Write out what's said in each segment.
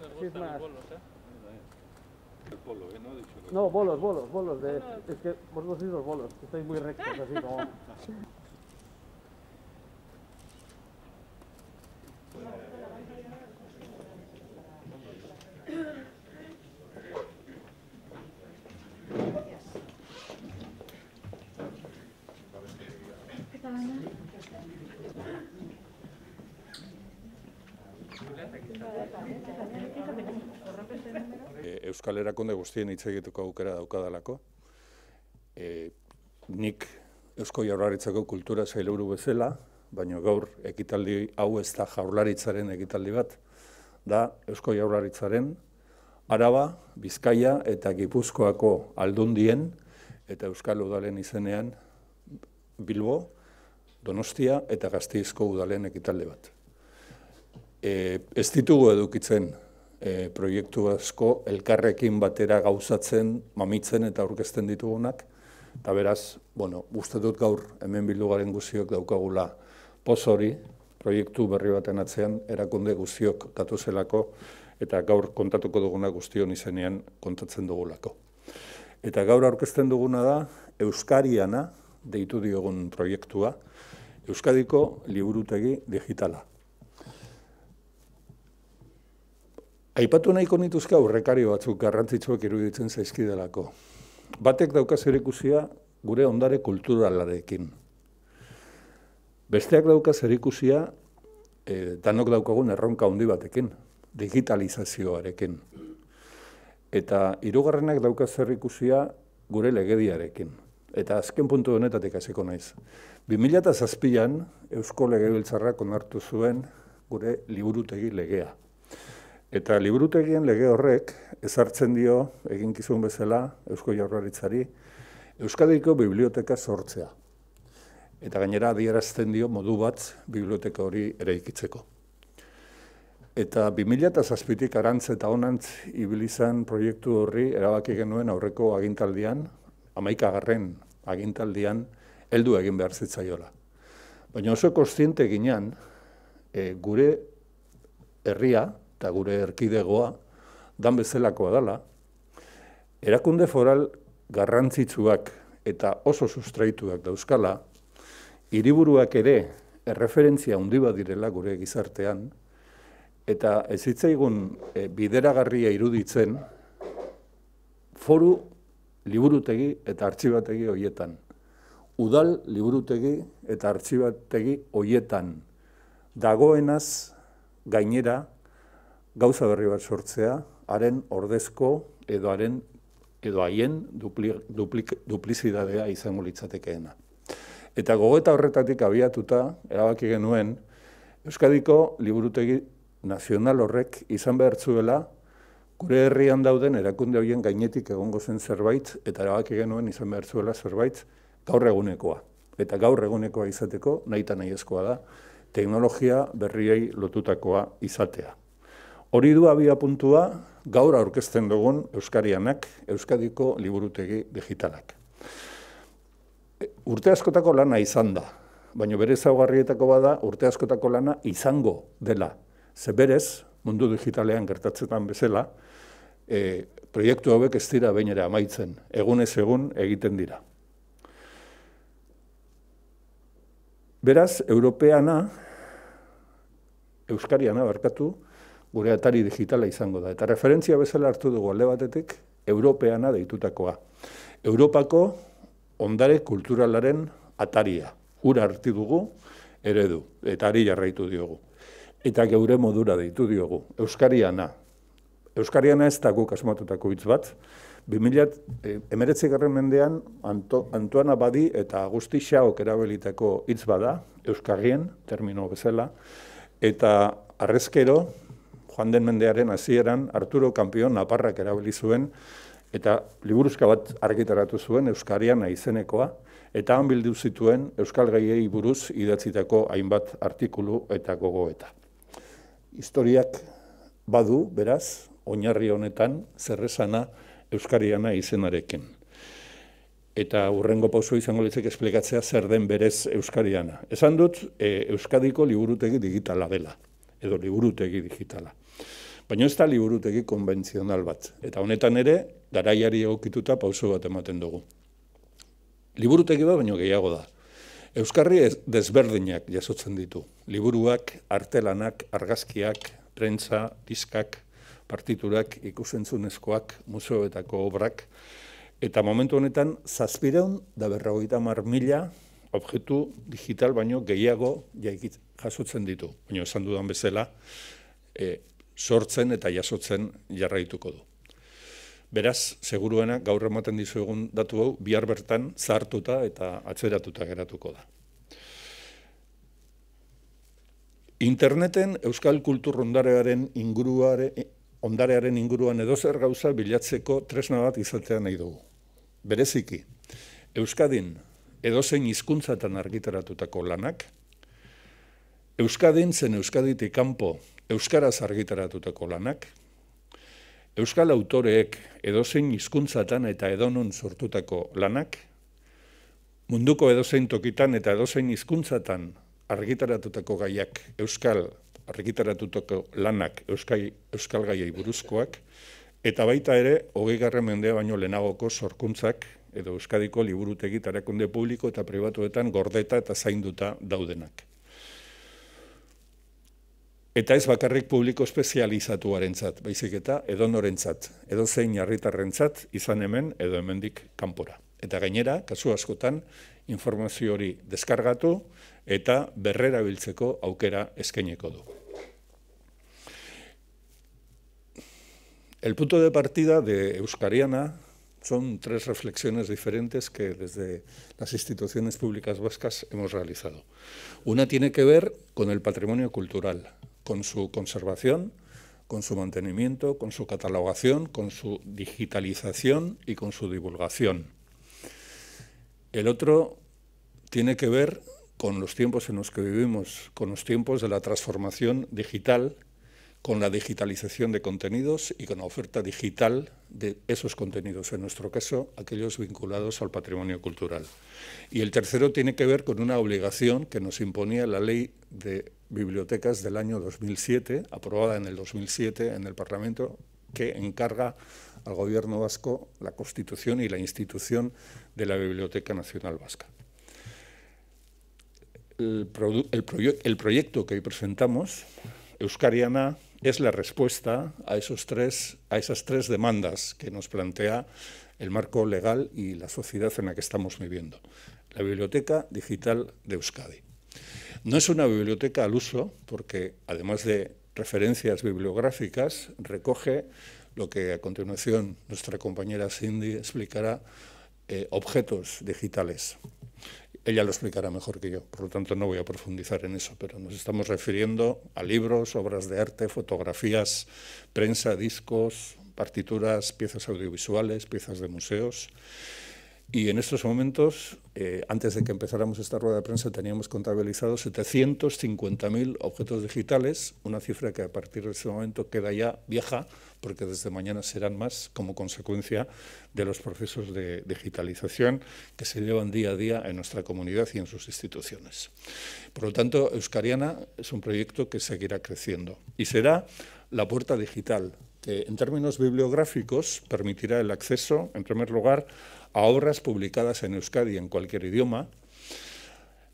los bolos, ¿eh? polo, ¿eh? No, dicho no, bolos, bolos, bolos. De, es que por sois los bolos, que estáis muy rectos, así como... Euskal Herakunde guztien hitz egituko aukera daukadalako. E, nik Eusko Jaurlaritzako kultura zailuru bezala, baina gaur ekitaldi hau ez da jaurlaritzaren ekitaldi bat, da Eusko Jaurlaritzaren araba, bizkaia eta gipuzkoako aldundien eta Euskal Udalen izenean Bilbo, Donostia eta Gaztizko Udalen ekitalde bat. E, ez ditugu edukitzen e, proiektu asko elkarrekin batera gauzatzen, mamitzen eta aurkezten ditugunak. Eta beraz, bueno, uste dut gaur hemen bildu garen guziok daukagula poz hori, proiektu berri baten atzean erakunde guztiok katu zelako, eta gaur kontatuko duguna guztion izenean kontatzen dugulako. Eta gaur aurkezten duguna da Euskariana deitu diogun proiektua, Euskadiko liburutegi digitala. Aipatu nahiko nituzke aurrekari batzuk garrantzitsuak iruditzen zaizkidelako. Batek daukaz zer gure ondare kulturalarekin. Besteak dauka zer ikusia e, danok daukagun erronka handi batekin, digitalizazioarekin. Eta hirugarrenak dauka zer ikusia gure legediarekin. Eta azken puntu honetatik hasiko naiz. 2007an Eusko Legebiltzarrak onartu zuen gure liburutegi legea. Eta liburutegien lege horrek ezartzen dio eginkizun bezala Eusko Jaurlaritzari Euskadiko biblioteka sortzea. Eta gainera adierazten dio modu bat biblioteka hori eraikitzeko. Eta 2000 eta zazpitik arantz eta honantz ibilizan proiektu horri erabaki genuen aurreko agintaldian, amaikagarren agintaldian, heldu egin behar zitzaiola. Baina oso kostiente ginean, e, gure herria, eta gure erkidegoa, dan bezelakoa dala, erakunde foral garrantzitsuak eta oso sustraituak dauzkala, hiriburuak ere erreferentzia handi bat direla gure gizartean, eta ez zitzaigun e, bideragarria iruditzen foru liburutegi eta artxibategi hoietan. Udal liburutegi eta artxibategi hoietan dagoenaz gainera gauza berri bat sortzea, haren ordezko edo haren edo haien dupli, dupli, duplizidadea izango litzatekeena. Eta gogoeta horretatik abiatuta, erabaki genuen, Euskadiko Liburutegi Nazional horrek izan behar zuela, gure herrian dauden erakunde horien gainetik egongo zen zerbait, eta erabaki genuen izan behar zuela zerbait, gaur egunekoa. Eta gaur egunekoa izateko, nahi eta nahi da, teknologia berriei lotutakoa izatea. Hori du abia puntua gaur aurkezten dugun Euskarianak, Euskadiko liburutegi digitalak. Urte askotako lana izan da, baina bere zaugarrietako bada urte askotako lana izango dela. Ze berez, mundu digitalean gertatzetan bezala, e, proiektu hauek ez dira bainera amaitzen, egunez egun egiten dira. Beraz, europeana, euskariana barkatu, gure atari digitala izango da. Eta referentzia bezala hartu dugu alde batetik, europeana deitutakoa. Europako ondare kulturalaren ataria. Ura hartu dugu, eredu, eta ari jarraitu diogu. Eta geure modura deitu diogu, Euskariana. Euskariana ez da guk asmatutako hitz bat, 2000 eh, emeretzi garren mendean Antoana Badi eta Agusti Xaok hitz bada, Euskarrien, termino bezala, eta arrezkero, joan den mendearen hasieran Arturo Kampion Naparrak erabili zuen eta liburuzka bat argitaratu zuen Euskarian izenekoa eta han bildu zituen Euskal Gaiei buruz idatzitako hainbat artikulu eta gogoeta. Historiak badu, beraz, oinarri honetan zerrezana Euskariana izenarekin. Eta urrengo pauso izango litzek esplikatzea zer den berez Euskariana. Esan dut, eh, Euskadiko liburutegi digitala dela, edo liburutegi digitala. Baina ez da liburutegi konbentzional bat. Eta honetan ere, daraiari egokituta pauso bat ematen dugu. Liburutegi bat, baina gehiago da. Euskarri ez desberdinak jasotzen ditu. Liburuak, artelanak, argazkiak, prentza, diskak, partiturak, ikusentzunezkoak, museoetako obrak. Eta momentu honetan, zazpireun, da berragoita marmila, objektu digital, baino gehiago jasotzen ditu. Baina esan dudan bezala, e, sortzen eta jasotzen jarraituko du. Beraz, seguruena, gaur ematen dizuegun datu hau, bihar bertan zartuta eta atzeratuta geratuko da. Interneten Euskal Kultur ondarearen inguruare, ondarearen inguruan edozer gauza bilatzeko tresna bat izatea nahi dugu. Bereziki, Euskadin edozein hizkuntzatan argitaratutako lanak, Euskadin zen Euskaditik kanpo euskaraz argitaratutako lanak, euskal autoreek edozein hizkuntzatan eta edonon sortutako lanak, munduko edozein tokitan eta edozein hizkuntzatan argitaratutako gaiak euskal argitaratutako lanak euskai, euskal gaiei buruzkoak, eta baita ere, hogei garra mendea baino lehenagoko sorkuntzak, edo euskadiko liburutegi tarakunde publiko eta pribatuetan gordeta eta zainduta daudenak. Eta ez bakarrik publiko espezializatuarentzat, baizik eta edonorentzat, edo zein harritarrentzat izan hemen edo hemendik kanpora. Eta gainera, kasu askotan, informazio hori deskargatu eta berrera biltzeko aukera eskaineko du. El punto de partida de Euskariana son tres reflexiones diferentes que desde las instituciones públicas vascas hemos realizado. Una tiene que ver con el patrimonio cultural, con su conservación, con su mantenimiento, con su catalogación, con su digitalización y con su divulgación. El otro tiene que ver con los tiempos en los que vivimos, con los tiempos de la transformación digital, con la digitalización de contenidos y con la oferta digital de esos contenidos, en nuestro caso, aquellos vinculados al patrimonio cultural. Y el tercero tiene que ver con una obligación que nos imponía la ley de Bibliotecas del año 2007, aprobada en el 2007 en el Parlamento, que encarga al Gobierno vasco la constitución y la institución de la Biblioteca Nacional Vasca. El, proyecto que hoy presentamos, Euskariana, es la respuesta a, esos tres, a esas tres demandas que nos plantea el marco legal y la sociedad en la que estamos viviendo. La Biblioteca Digital de Euskadi. No es una biblioteca al uso, porque además de referencias bibliográficas, recoge lo que a continuación nuestra compañera Cindy explicará, eh, objetos digitales. Ella lo explicará mejor que yo, por lo tanto no voy a profundizar en eso, pero nos estamos refiriendo a libros, obras de arte, fotografías, prensa, discos, partituras, piezas audiovisuales, piezas de museos. Y en estos momentos, eh, antes de que empezáramos esta rueda de prensa, teníamos contabilizados 750.000 objetos digitales, una cifra que a partir de este momento queda ya vieja, porque desde mañana serán más como consecuencia de los procesos de digitalización que se llevan día a día en nuestra comunidad y en sus instituciones. Por lo tanto, Euskariana es un proyecto que seguirá creciendo y será la puerta digital que en términos bibliográficos permitirá el acceso, en primer lugar, a obras publicadas en Euskadi en cualquier idioma.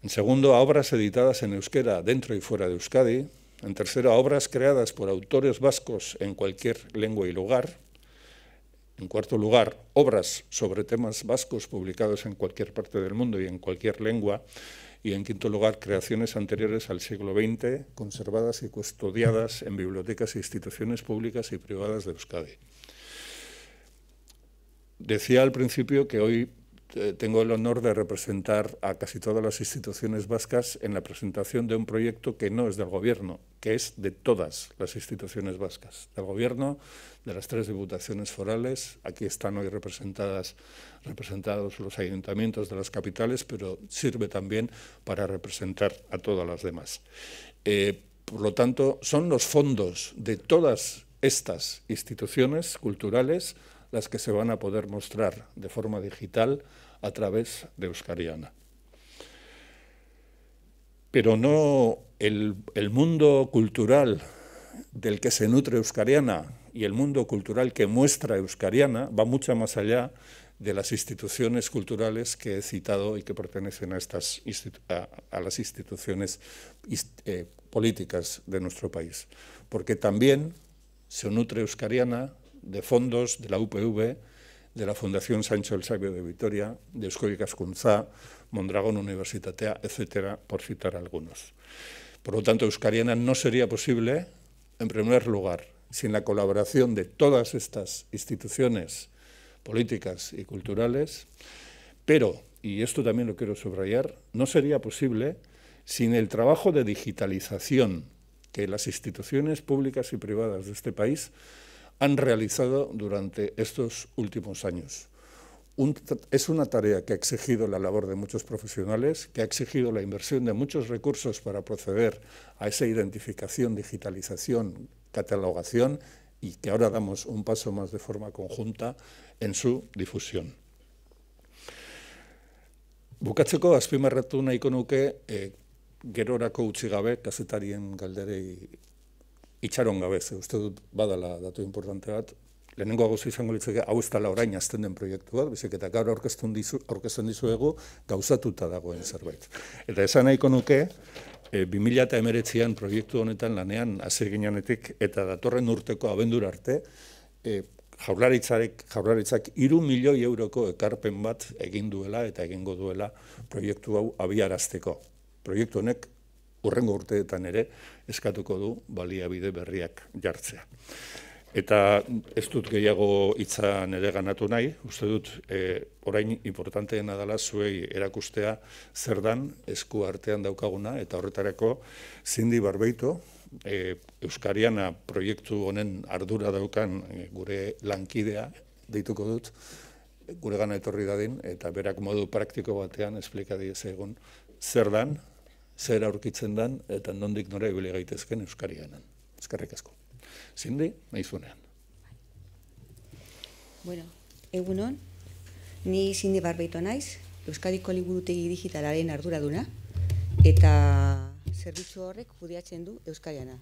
En segundo, a obras editadas en euskera dentro y fuera de Euskadi. En tercero, a obras creadas por autores vascos en cualquier lengua y lugar. En cuarto lugar, obras sobre temas vascos publicadas en cualquier parte del mundo y en cualquier lengua. Y en quinto lugar, creaciones anteriores al siglo XX, conservadas y custodiadas en bibliotecas e instituciones públicas y privadas de Euskadi. Decía al principio que hoy eh, tengo el honor de representar a casi todas las instituciones vascas en la presentación de un proyecto que no es del Gobierno, que es de todas las instituciones vascas, del Gobierno, de las tres diputaciones forales, aquí están hoy representadas, representados los ayuntamientos de las capitales, pero sirve también para representar a todas las demás. Eh, por lo tanto, son los fondos de todas estas instituciones culturales las que se van a poder mostrar de forma digital a través de Euskariana. Pero no el, mundo cultural del que se nutre Euskariana y el mundo cultural que muestra Euskariana va mucho más allá de las instituciones culturales que he citado y que pertenecen a, estas a, las instituciones eh, políticas de nuestro país. Porque también se nutre Euskariana de fondos de la UPV, de la Fundación Sancho el Sabio de Vitoria, de Euskoi Cascunza, Mondragón Universitatea, etcétera, por citar algunos. Por lo tanto, Euskariana no sería posible, en primer lugar, sin la colaboración de todas estas instituciones políticas y culturales, pero, y esto también lo quiero subrayar, no sería posible sin el trabajo de digitalización que las instituciones públicas y privadas de este país han realizado durante estos últimos años. es una tarea que ha exigido la labor de muchos profesionales, que ha exigido la inversión de muchos recursos para proceder a esa identificación, digitalización, catalogación y que ahora damos un paso más de forma conjunta en su difusión. Bukatzeko azpimarratu nahiko nuke e, gerorako utzi galderei itxaron gabe, ze uste dut badala datu importante bat, lehenengo hau izango litzake, hau ez tala orain azten den proiektu bat, bizik eta gaur orkestun dizu, gauzatuta dagoen zerbait. Eta esan nahiko nuke, e, eh, 2008an proiektu honetan lanean, azir ginenetik, eta datorren urteko abendura arte, eh, jaularitzak jaurlaritzak iru milioi euroko ekarpen bat egin duela eta egingo duela proiektu hau abiarazteko. Proiektu honek urrengo urteetan ere eskatuko du baliabide berriak jartzea. Eta ez dut gehiago hitzan nere ganatu nahi, uste dut eh, orain importanteen adala zuei erakustea zer dan esku artean daukaguna eta horretarako zindi barbeito e, Euskariana proiektu honen ardura daukan eh, gure lankidea deituko dut gure gana etorri dadin eta berak modu praktiko batean esplikadi egun zer dan zer aurkitzen dan eta nondik nora ibili gaitezken euskarianan. Ezkerrik asko. Zindi, naizunean. Bueno, egunon, ni zindi barbeito naiz, Euskadiko liburutegi digitalaren arduraduna eta zerbitzu horrek kudeatzen du euskariana.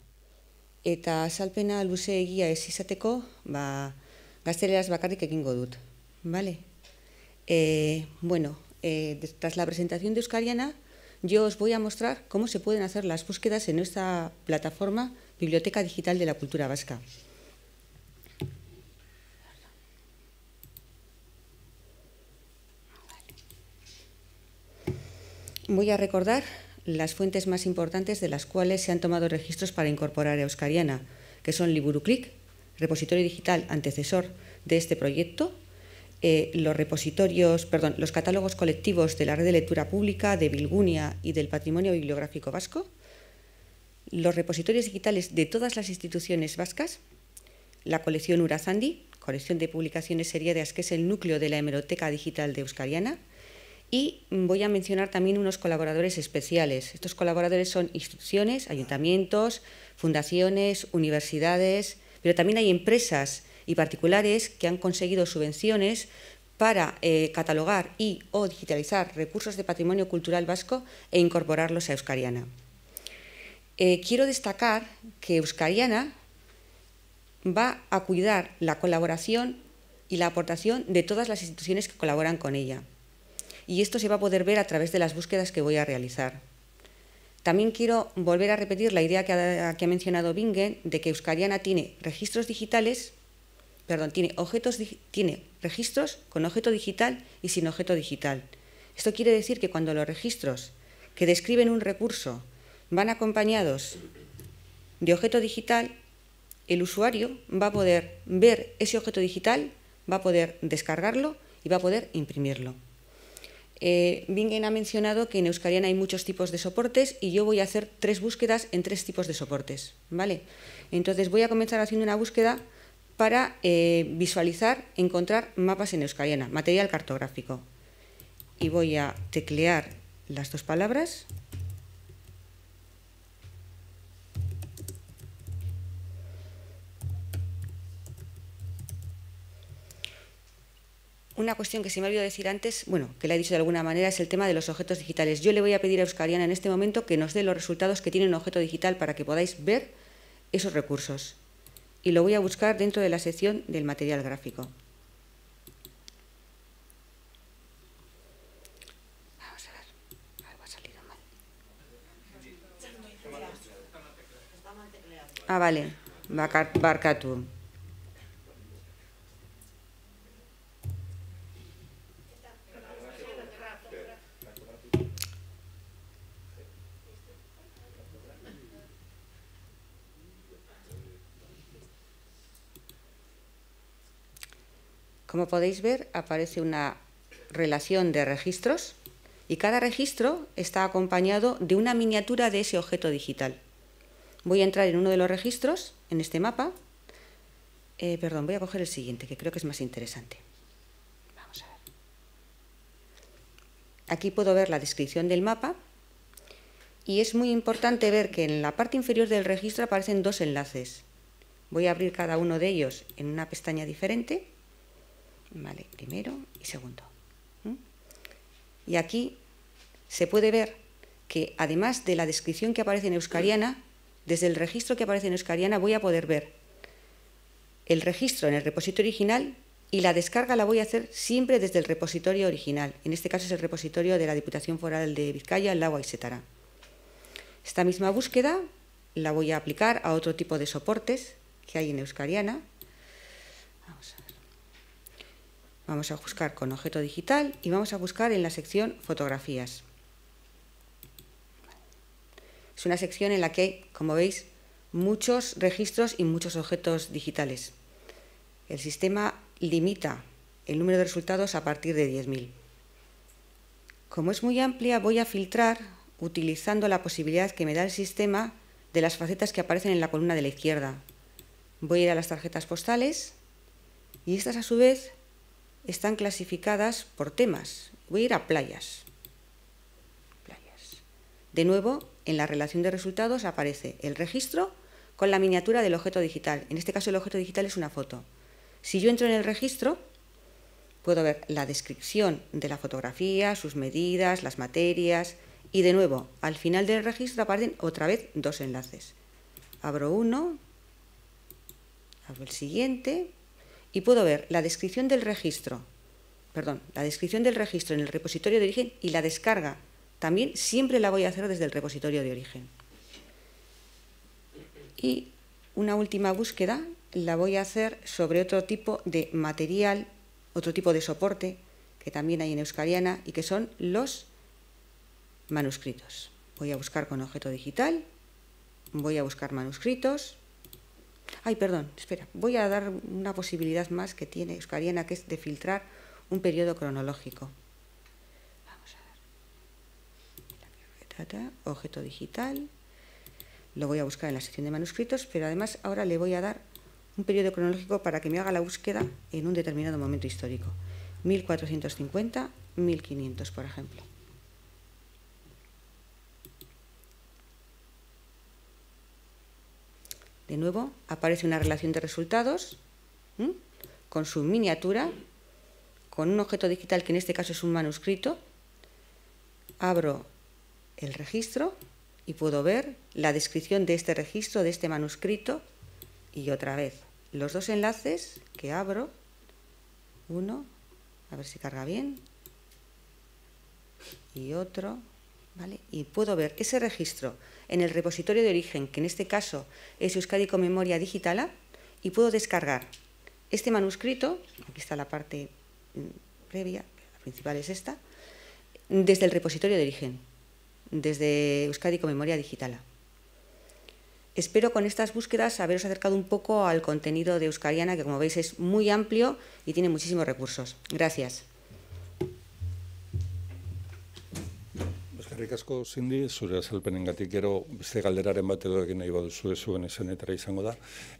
Eta azalpena luze egia ez izateko, ba, gazteleraz bakarrik egingo dut. Vale? E, eh, bueno, e, tras la presentación de euskariana, yo os voy a mostrar cómo se pueden hacer las búsquedas en nuestra plataforma Biblioteca Digital de la Cultura Vasca. Voy a recordar las fuentes más importantes de las cuales se han tomado registros para incorporar a Euskariana, que son Liburuclick, repositorio digital antecesor de este proyecto, eh, los repositorios, perdón, los catálogos colectivos de la Red de Lectura Pública, de Bilgunia y del Patrimonio Bibliográfico Vasco, los repositorios digitales de todas las instituciones vascas, la colección Urazandi, colección de publicaciones seriadas que es el núcleo de la hemeroteca digital de Euskariana, y voy a mencionar también unos colaboradores especiales. Estos colaboradores son instituciones, ayuntamientos, fundaciones, universidades, pero también hay empresas y particulares que han conseguido subvenciones para eh, catalogar y o digitalizar recursos de patrimonio cultural vasco e incorporarlos a Euskariana. Eh, quiero destacar que Euskariana va a cuidar la colaboración y la aportación de todas las instituciones que colaboran con ella. Y esto se va a poder ver a través de las búsquedas que voy a realizar. También quiero volver a repetir la idea que ha, que ha mencionado Bingen de que Euskariana tiene registros digitales perdón, tiene, objetos, tiene registros con objeto digital y sin objeto digital. Esto quiere decir que cuando los registros que describen un recurso van acompañados de objeto digital, el usuario va a poder ver ese objeto digital, va a poder descargarlo y va a poder imprimirlo. Eh, Bingen ha mencionado que en Euskarian hay muchos tipos de soportes y yo voy a hacer tres búsquedas en tres tipos de soportes. ¿vale? Entonces voy a comenzar haciendo una búsqueda para eh, visualizar, encontrar mapas en euskariana, material cartográfico. Y voy a teclear las dos palabras. Una cuestión que se me ha olvidado decir antes, bueno, que la he dicho de alguna manera, es el tema de los objetos digitales. Yo le voy a pedir a Euskariana en este momento que nos dé los resultados que tiene un objeto digital para que podáis ver esos recursos y lo voy a buscar dentro de la sección del material gráfico. Vamos a ver, algo ha salido mal. Ah, vale, Barcatum. Como podéis ver, aparece una relación de registros y cada registro está acompañado de una miniatura de ese objeto digital. Voy a entrar en uno de los registros, en este mapa. Eh, perdón, voy a coger el siguiente, que creo que es más interesante. Vamos a ver. Aquí puedo ver la descripción del mapa y es muy importante ver que en la parte inferior del registro aparecen dos enlaces. Voy a abrir cada uno de ellos en una pestaña diferente ¿vale? Primero y segundo. Y aquí se puede ver que además de la descripción que aparece en euskariana, desde el registro que aparece en euskariana voy a poder ver el registro en el repositorio original y la descarga la voy a hacer siempre desde el repositorio original. En este caso es el repositorio de la Diputación Foral de Vizcaya, agua y Setara. Esta misma búsqueda la voy a aplicar a otro tipo de soportes que hay en euskariana. Vamos a Vamos a buscar con objeto digital y vamos a buscar en la sección fotografías. Es una sección en la que hay, como veis, muchos registros y muchos objetos digitales. El sistema limita el número de resultados a partir de 10.000. Como es muy amplia, voy a filtrar utilizando la posibilidad que me da el sistema de las facetas que aparecen en la columna de la izquierda. Voy a ir a las tarjetas postales y estas a su vez están clasificadas por temas. Voy a ir a playas. De nuevo, en la relación de resultados aparece el registro con la miniatura del objeto digital. En este caso el objeto digital es una foto. Si yo entro en el registro, puedo ver la descripción de la fotografía, sus medidas, las materias y de nuevo, al final del registro aparecen otra vez dos enlaces. Abro uno, abro el siguiente y puedo ver la descripción del registro, perdón, la descripción del registro en el repositorio de origen y la descarga también siempre la voy a hacer desde el repositorio de origen. Y una última búsqueda la voy a hacer sobre otro tipo de material, otro tipo de soporte que también hay en Euskariana y que son los manuscritos. Voy a buscar con objeto digital, voy a buscar manuscritos, Ay, perdón, espera, voy a dar una posibilidad más que tiene Euskariana, que es de filtrar un periodo cronológico. Vamos a ver. Objeto digital. Lo voy a buscar en la sección de manuscritos, pero además ahora le voy a dar un periodo cronológico para que me haga la búsqueda en un determinado momento histórico. 1450, 1500, por ejemplo. De nuevo, aparece una relación de resultados con su miniatura, con un objeto digital que en este caso es un manuscrito. Abro el registro y puedo ver la descripción de este registro, de este manuscrito, y otra vez los dos enlaces que abro, uno, a ver si carga bien, y otro, ¿vale? Y puedo ver ese registro en el repositorio de origen, que en este caso es con Memoria Digitala, y puedo descargar este manuscrito, aquí está la parte mm, previa, la principal es esta, desde el repositorio de origen, desde con Memoria Digitala. Espero con estas búsquedas haberos acercado un poco al contenido de Euskariana, que como veis es muy amplio y tiene muchísimos recursos. Gracias. Eskerrik asko zindi, zure azalpenen gatik gero beste galderaren bat edo egin nahi zuen esenetara izango da.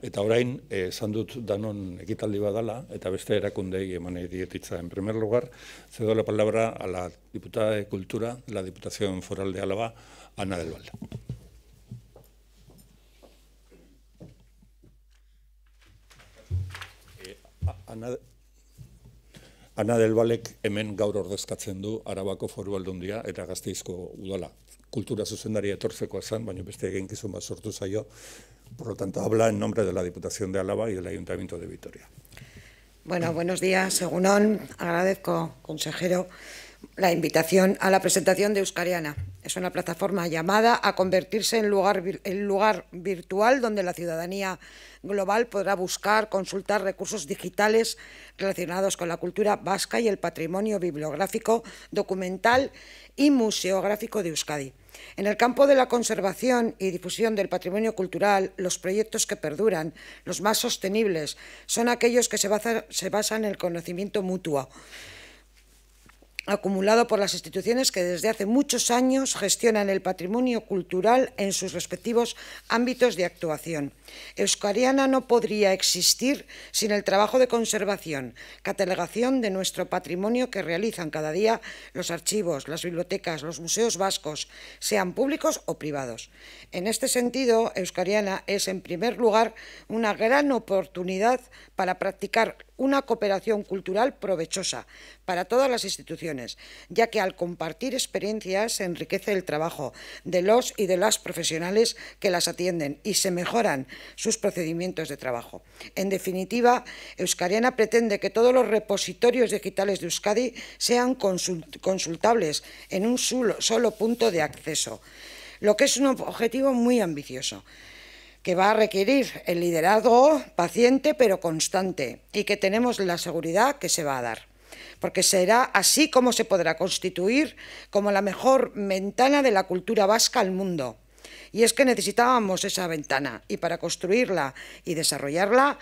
Eta orain, eh, esan dut danon ekitaldi badala, eta beste erakundeei eman dietitza. En primer lugar, cedo la palabra a la diputada de Cultura, la Diputación Foral de Alaba, Ana del Valde. del eh, Ana, Ana del Balek hemen gaur ordezkatzen du Arabako Foru Aldundia eta Gasteizko udala. Kultura zuzendari etortzeko izan, baina beste eginkizun bat sortu zaio. Por lo tanto, habla en nombre de la Diputación de Álava y del Ayuntamiento de Vitoria. Bueno, buenos días, Segunón. Agradezco, consejero la invitación a la presentación de Euskariana. Es una plataforma llamada a convertirse en lugar, lugar virtual donde la ciudadanía global podrá buscar, consultar recursos digitales relacionados con la cultura vasca y el patrimonio bibliográfico, documental y museográfico de Euskadi. En el campo de la conservación y difusión del patrimonio cultural, los proyectos que perduran, los más sostenibles, son aquellos que se basan en el conocimiento mutuo acumulado por las instituciones que desde hace muchos años gestionan el patrimonio cultural en sus respectivos ámbitos de actuación. Euskariana no podría existir sin el trabajo de conservación, catalogación de nuestro patrimonio que realizan cada día los archivos, las bibliotecas, los museos vascos, sean públicos o privados. En este sentido, Euskariana es en primer lugar una gran oportunidad para practicar una cooperación cultural provechosa para todas las instituciones, ya que al compartir experiencias se enriquece el trabajo de los y de las profesionales que las atienden y se mejoran sus procedimientos de trabajo. En definitiva, Euskariana pretende que todos los repositorios digitales de Euskadi sean consultables en un solo punto de acceso, lo que es un objetivo muy ambicioso que va a requerir el liderazgo paciente pero constante y que tenemos la seguridad que se va a dar porque será así como se podrá constituir como la mejor ventana de la cultura vasca al mundo. Y es que necesitábamos esa ventana y para construirla y desarrollarla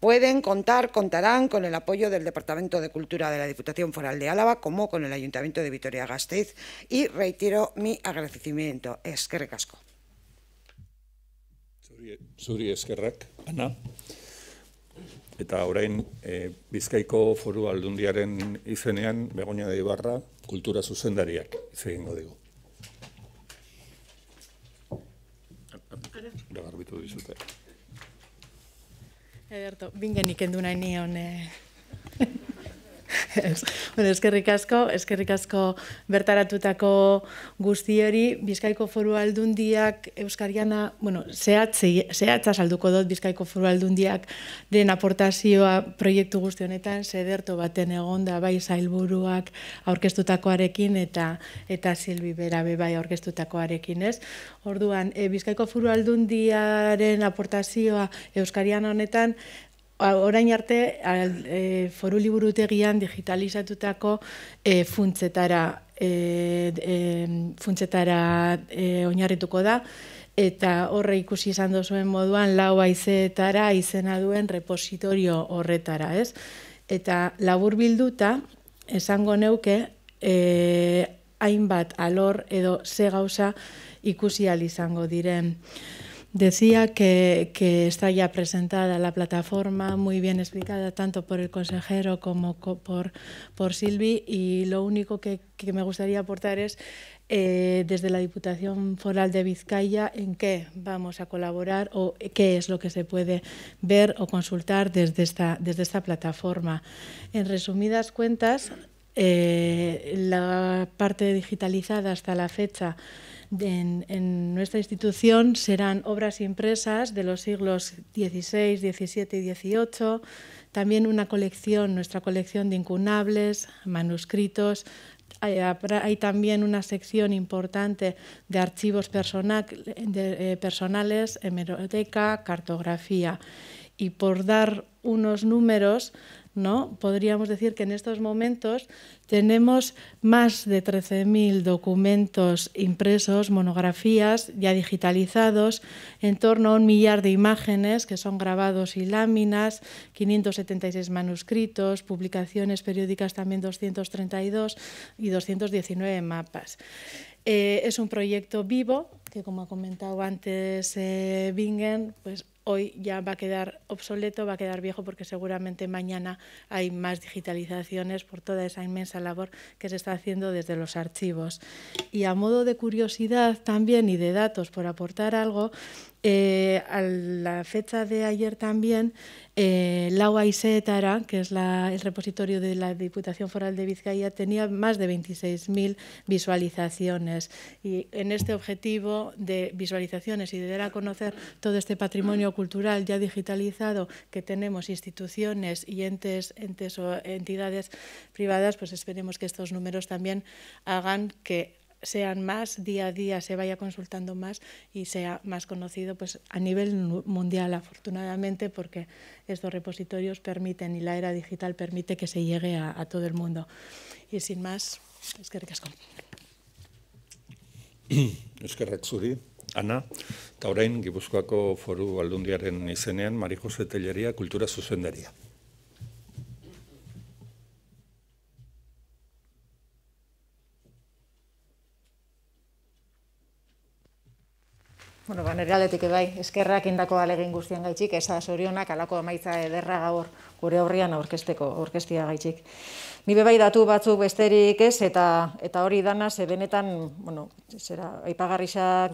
pueden contar, contarán con el apoyo del Departamento de Cultura de la Diputación Foral de Álava como con el Ayuntamiento de Vitoria-Gasteiz y reitero mi agradecimiento. Es que recasco. Zuri, zuri eskerrak, Ana. Eta orain, eh, Bizkaiko foru aldundiaren izenean, Begoña de Ibarra, kultura zuzendariak, zegin godego. Gara garbitu dizute. Eberto, bingen ikendu nahi nion... Eh ez. Bueno, eskerrik asko, eskerrik asko bertaratutako guzti hori, Bizkaiko Foru Aldundiak Euskariana, bueno, zehatza salduko dut Bizkaiko Foru Aldundiak den aportazioa proiektu guzti honetan, zederto baten egonda, bai, zailburuak aurkeztutakoarekin eta eta Silbi Berabe bai aurkeztutakoarekin, ez? Orduan, eh, Bizkaiko Foru Aldundiaren aportazioa Euskariana honetan, Ba, orain arte al, e, foru liburutegian digitalizatutako e, funtzetara e, e funtzetara e, oinarrituko da eta horre ikusi izan dozuen moduan lau aizeetara izena duen repositorio horretara, ez? Eta labur bilduta esango neuke e, hainbat alor edo ze gauza ikusi izango diren. Decía que, está ya presentada la plataforma, muy bien explicada tanto por el consejero como por, por Silvi, y lo único que, me gustaría aportar es eh, desde la Diputación Foral de Vizcaya en qué vamos a colaborar o qué es lo que se puede ver o consultar desde esta, desde esta plataforma. En resumidas cuentas, eh, la parte digitalizada hasta la fecha en, nuestra institución serán obras impresas de los siglos XVI, XVII y XVIII, también una colección, nuestra colección de incunables, manuscritos, hay, también una sección importante de archivos eh, personales, hemeroteca, cartografía. Y por dar unos números, Podríamos decir que en estos momentos tenemos más de 13.000 documentos impresos, monografías ya digitalizados, en torno a un millar de imágenes que son grabados y láminas, 576 manuscritos, publicaciones periódicas también 232 y 219 mapas. Eh, es un proyecto vivo que, como ha comentado antes eh, Bingen, pues hoy ya va a quedar obsoleto, va a quedar viejo porque seguramente mañana hay más digitalizaciones por toda esa inmensa labor que se está haciendo desde los archivos. Y a modo de curiosidad también y de datos por aportar algo, eh, a la fecha de ayer también la eh, Lau que es la, el repositorio de la Diputación Foral de Vizcaya, tenía más de 26.000 visualizaciones. Y en este objetivo de visualizaciones y de dar a conocer todo este patrimonio cultural ya digitalizado que tenemos instituciones y entes, entes o entidades privadas, pues esperemos que estos números también hagan que sean más día a día, se vaya consultando más y sea más conocido pues, a nivel mundial, afortunadamente, porque estos repositorios permiten y la era digital permite que se llegue a, todo el mundo. Y sin más, es que ricasco. que Ana, eta Gipuzkoako foru aldundiaren izenean Mari de Telleria cultura zuzendaria. nire aldetik ebai, eskerrak indako alegin guztian gaitxik, ez da zorionak alako amaitza ederra gaur gure aurrian aurkesteko, aurkestia gaitxik. Ni bai datu batzuk besterik ez, eta eta hori dana, ze benetan, bueno, zera,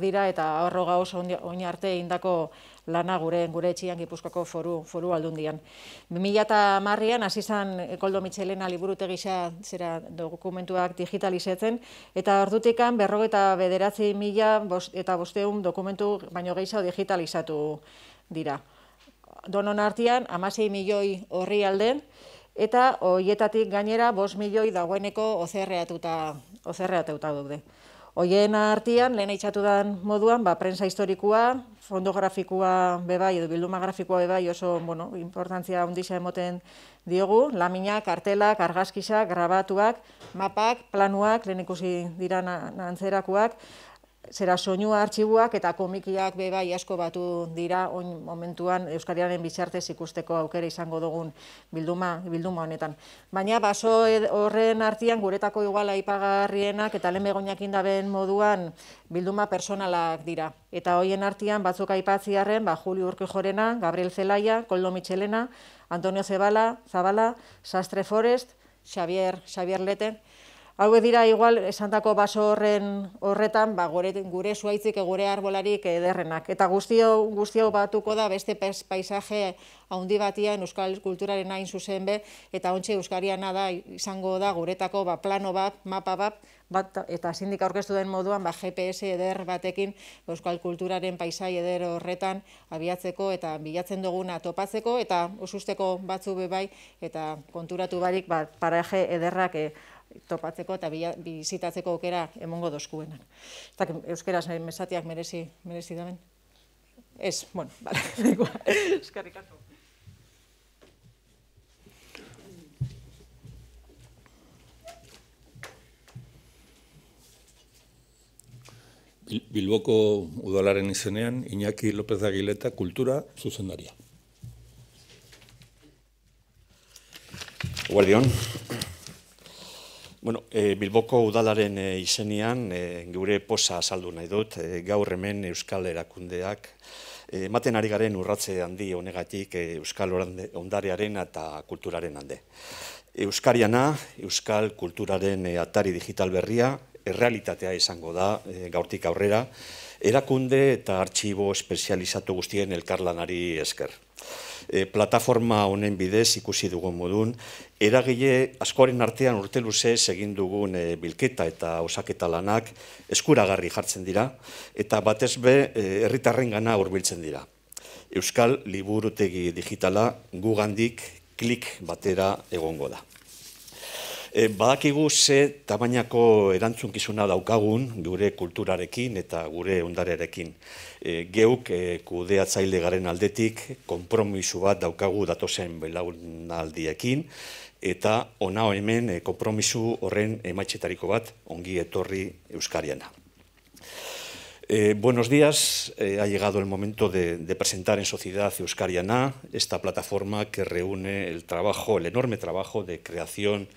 dira, eta horro gauz oin arte indako lana gure gure etxian Gipuzkoako foru foru aldundian. 2010ean hasi izan Koldo Mitxelena liburute zera dokumentuak digitalizatzen eta ordutikan 49.000 eta bosteun dokumentu baino gehiago digitalizatu dira. Donon artean 16 milioi horri alden, eta hoietatik gainera 5 milioi dagoeneko ozerreatuta ozerreatuta daude. Hoien artean lehen itxatu dan moduan, ba, prensa historikoa, fondografikoa bebai edo bilduma grafikoa bebai oso bueno, importantzia handisa emoten diogu, laminak, kartelak, argazkisak, grabatuak, mapak, planuak, lehen dira antzerakoak, zera soinua artxibuak eta komikiak beba asko batu dira oin momentuan Euskariaren bizartez ikusteko aukera izango dugun bilduma, bilduma honetan. Baina baso horren artian guretako iguala ipagarrienak eta lehen begoniak indaben moduan bilduma personalak dira. Eta hoien artian batzuk aipatziaren ba, Juli Urki Jorena, Gabriel Zelaia, Koldo Michelena, Antonio Zebala, Zabala, Sastre Forest, Xavier, Xavier Leten, Hau dira igual Santako baso horren horretan, ba, gure, gure zuaitzik gure arbolarik ederrenak. Eta guztio, guztio batuko da beste paisaje handi batian euskal kulturaren hain zuzen be, eta ontsi euskariana da izango da guretako ba, plano bat, mapa bat, bat eta sindika aurkeztu den moduan ba, GPS eder batekin euskal kulturaren paisai eder horretan abiatzeko eta bilatzen duguna topatzeko eta osusteko batzu bebai eta konturatu barik ba, paraje ederrak eh, topatzeko eta bizitatzeko okera emongo dozkuenak. Eta mesatiak merezi, merezi damen. Ez, bueno, bale, euskarrik asko. Bilboko udalaren izenean, Iñaki López Aguileta, kultura zuzendaria. Guardion, Bueno, e, Bilboko udalaren e, eh, izenian e, eh, geure posa azaldu nahi dut, e, gaur hemen Euskal Erakundeak, ematen ari garen urratze handi honegatik e, Euskal orande, eta Kulturaren alde. Euskariana, Euskal Kulturaren e, atari digital berria, errealitatea izango da e, gaurtik aurrera, erakunde eta arxibo espezializatu guztien elkarlanari esker. E, plataforma honen bidez ikusi dugu modun, eragile askoren artean urte egin dugun e, bilketa eta osaketa lanak eskuragarri jartzen dira eta batez be e, herritarrengana e, hurbiltzen dira. Euskal liburutegi digitala gugandik klik batera egongo da. E, badakigu ze tamainako erantzunkizuna daukagun gure kulturarekin eta gure ondarearekin. E, geuk e, kudeatzaile garen aldetik konpromisu bat daukagu datozen belaunaldiekin eta ona hemen e, horren ematxetariko bat ongi etorri Euskariana. Eh, buenos días, ha llegado el momento de, de presentar en Sociedad Euskariana esta plataforma que reúne el trabajo, el enorme trabajo de creación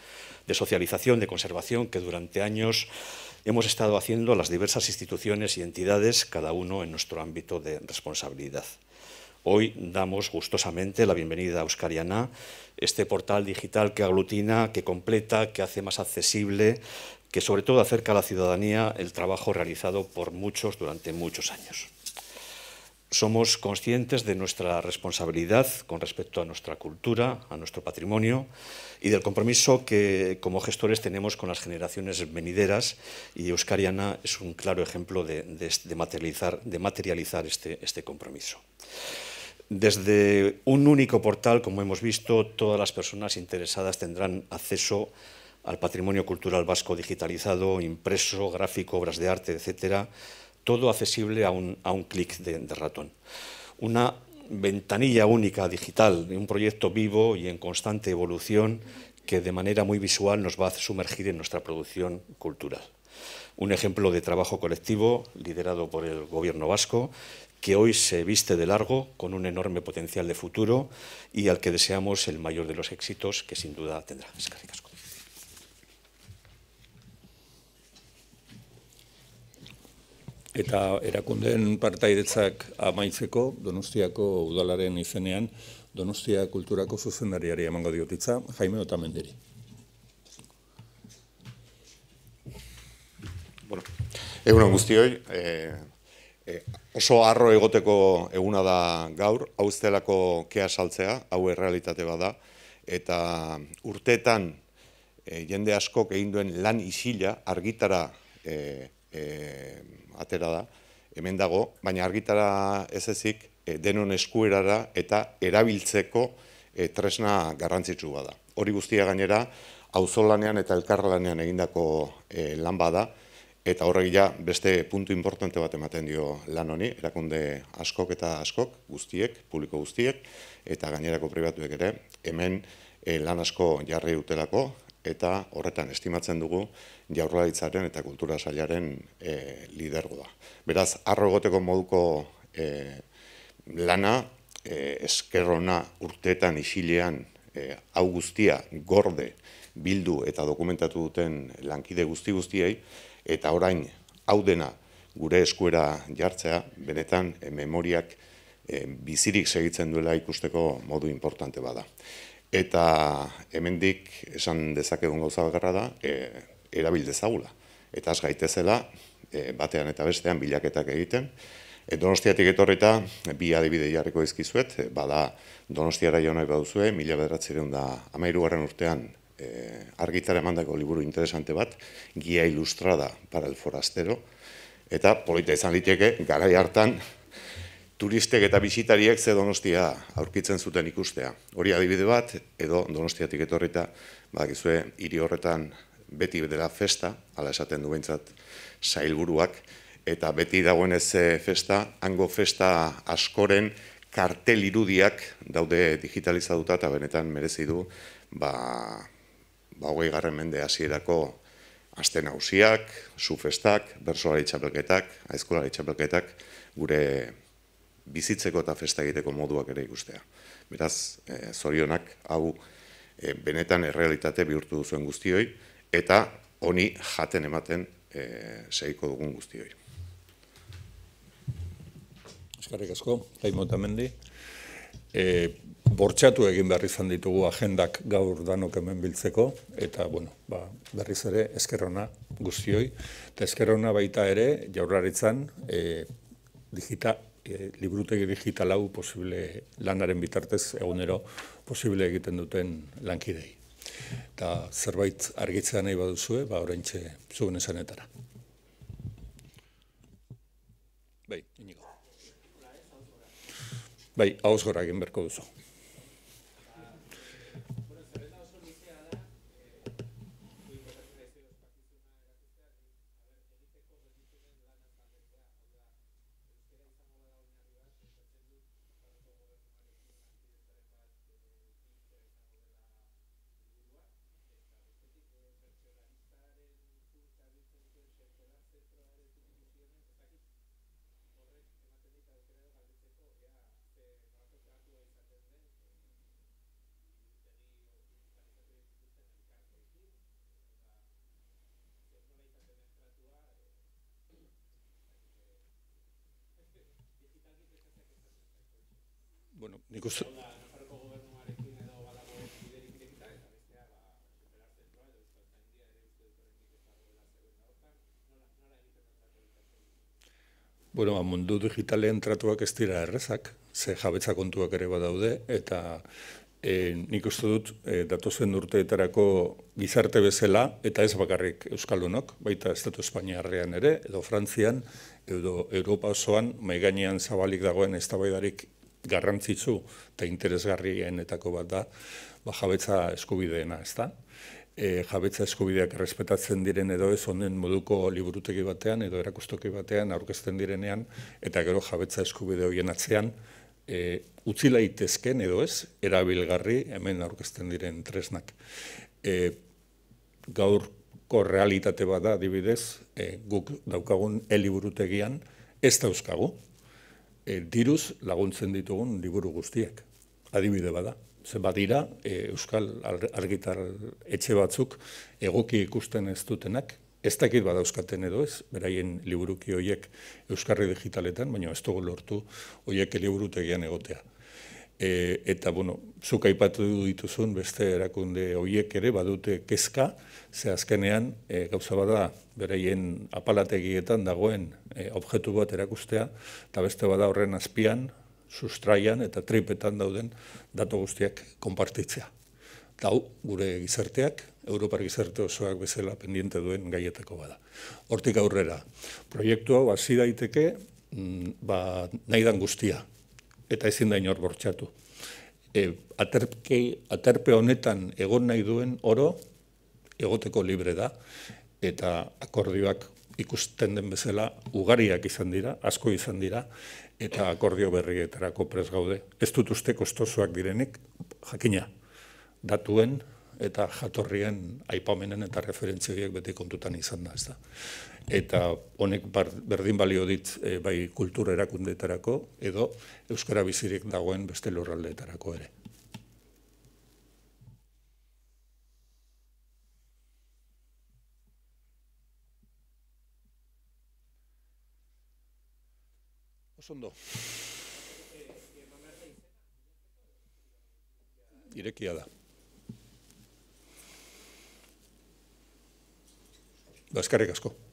de socialización, de conservación que durante años hemos estado haciendo las diversas instituciones y entidades, cada uno en nuestro ámbito de responsabilidad. Hoy damos gustosamente la bienvenida a Euskariana, este portal digital que aglutina, que completa, que hace más accesible, que sobre todo acerca a la ciudadanía el trabajo realizado por muchos durante muchos años somos conscientes de nuestra responsabilidad con respecto a nuestra cultura, a nuestro patrimonio y del compromiso que como gestores tenemos con las generaciones venideras y Euskariana es un claro ejemplo de, materializar, este, este compromiso. Desde un único portal, como hemos visto, todas las personas interesadas tendrán acceso al patrimonio cultural vasco digitalizado, impreso, gráfico, obras de arte, etcétera, todo accesible a un, clic de, ratón. Una ventanilla única digital, de un proyecto vivo y en constante evolución que de manera muy visual nos va a sumergir en nuestra producción cultural. Un ejemplo de trabajo colectivo liderado por el gobierno vasco que hoy se viste de largo con un enorme potencial de futuro y al que deseamos el mayor de los éxitos que sin duda tendrá. Eta erakundeen partaidetzak amaitzeko Donostiako udalaren izenean Donostia kulturako zuzendariari emango diotitza, Jaime Otamendiri. Bueno, Eguna guztioi, e, e, oso arro egoteko eguna da gaur, hau zelako kea saltzea, hau errealitate bada, eta urteetan eh, jende askok egin duen lan isila argitara e, e, atera da, hemen dago, baina argitara ez ezik e, denon eskuerara eta erabiltzeko eh, tresna garrantzitsu bada. Hori guztia gainera, auzolanean eta elkarlanean egindako e, lan bada, eta horregi ja beste puntu importante bat ematen dio lan honi, erakunde askok eta askok guztiek, publiko guztiek, eta gainerako pribatuek ere, hemen lan asko jarri dutelako, eta horretan estimatzen dugu jaurlaritzaren eta kultura sailaren e, eh, lidergo da. Beraz, arrogoteko moduko e, lana, e, eh, eskerrona urtetan isilean e, hau guztia gorde bildu eta dokumentatu duten lankide guzti guztiei, eta orain hau dena gure eskuera jartzea, benetan memoriak e, bizirik segitzen duela ikusteko modu importante bada. Eta hemendik esan dezakegun gauza bakarra da, e, erabil dezagula. Eta az gaitezela, e, batean eta bestean bilaketak egiten. E, donostiatik etorreta, bi adibide jarriko izkizuet, e, bada donostiara jaunak gauzue, mila bedratzireun da amairu urtean e, argitzara emandako liburu interesante bat, gia ilustrada para el forastero, eta polita izan diteke, gara hartan turistek eta bizitariek ze donostia aurkitzen zuten ikustea. Hori adibide bat, edo donostiatik etorrita, badakizue, hiri horretan beti dela festa, ala esaten du behintzat sailburuak, eta beti dagoen ez eh, festa, hango festa askoren kartel irudiak daude digitalizaduta eta benetan merezi du ba, ba hogei garren mende hasierako aste nausiak, zu festak, bersolari txapelketak, aizkolari txapelketak, gure bizitzeko eta festa moduak ere ikustea. Beraz, eh, zorionak, hau eh, benetan errealitate bihurtu duzuen guztioi, eta honi jaten ematen e, eh, segiko dugun guztioi. Eskarrik asko, Jaimo Tamendi. E, bortxatu egin behar izan ditugu agendak gaur danok hemen biltzeko, eta bueno, ba, berriz ere eskerrona guztioi, eta eskerrona baita ere jaurlaritzan e, digital, e, eh, librutegi digital hau posible landaren bitartez egunero posible egiten duten lankidei. Eta zerbait argitzea nahi baduzue, ba oraintze zuen esanetara. Bai, inigo. Bai, egin berko duzu. uste... Bueno, ba, mundu digitalean tratuak ez dira errezak, ze jabetza kontuak ere badaude, eta e, nik uste dut e, datozen urteetarako gizarte bezala, eta ez bakarrik Euskaldunok, baita Estatu Espainiarrean ere, edo Frantzian, edo Europa osoan, maiganean zabalik dagoen eztabaidarik garrantzitsu eta interesgarrienetako bat da, ba, jabetza eskubideena, ez da? E, jabetza eskubideak errespetatzen diren edo ez honen moduko liburutegi batean edo erakustoki batean aurkezten direnean eta gero jabetza eskubide horien atzean e, utzi laitezken edo ez erabilgarri hemen aurkezten diren tresnak. E, gaurko realitate bat da adibidez e, guk daukagun eliburutegian ez dauzkagu E, diruz laguntzen ditugun liburu guztiak, adibide bada. Zer badira e, Euskal Argitar etxe batzuk egoki ikusten ez dutenak, ez dakit bada Euskaten edo ez, beraien liburuki horiek Euskarri digitaletan, baina ez dugu lortu horiek liburutegian egotea. E, eta, bueno, zuk aipatu dituzun beste erakunde horiek ere badute kezka, ze azkenean e, gauza bada bereien apalategietan dagoen e, objektu bat erakustea, eta beste bada horren azpian, sustraian eta tripetan dauden datu guztiak konpartitzea. Tau, gure gizarteak, Europar gizarte osoak bezala pendiente duen gaietako bada. Hortik aurrera, proiektu hau hasi daiteke, mm, ba, nahi dan guztia, eta ezin da inor bortxatu. E, aterpe honetan egon nahi duen oro, egoteko libre da, eta akordioak ikusten den bezala ugariak izan dira, asko izan dira, eta akordio berrietarako prez gaude. Ez dut uste kostosoak direnek jakina, datuen eta jatorrien aipamenen eta referentzioiek beti kontutan izan da, ez da eta honek berdin balio dit e, bai kultura erakundetarako edo euskara bizirik dagoen beste lurraldeetarako ere. Osondo. Irekia da. Baskarrik asko.